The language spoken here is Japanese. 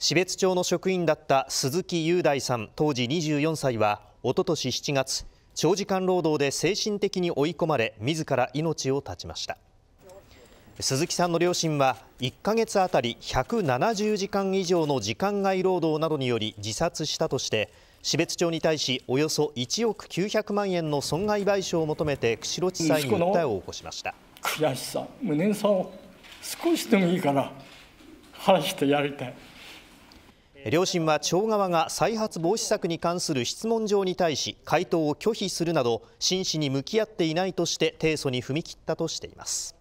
標津町の職員だった鈴木雄大さん当時24歳はおととし7月長時間労働で精神的に追い込まれ自ら命を絶ちました鈴木さんの両親は1ヶ月あたり170時間以上の時間外労働などにより自殺したとして標津町に対しおよそ1億900万円の損害賠償を求めて釧路地裁に訴えを起こしました悔しさ無念さを少しでもいいから晴らしてやりたい両親は町側が再発防止策に関する質問状に対し回答を拒否するなど真摯に向き合っていないとして提訴に踏み切ったとしています。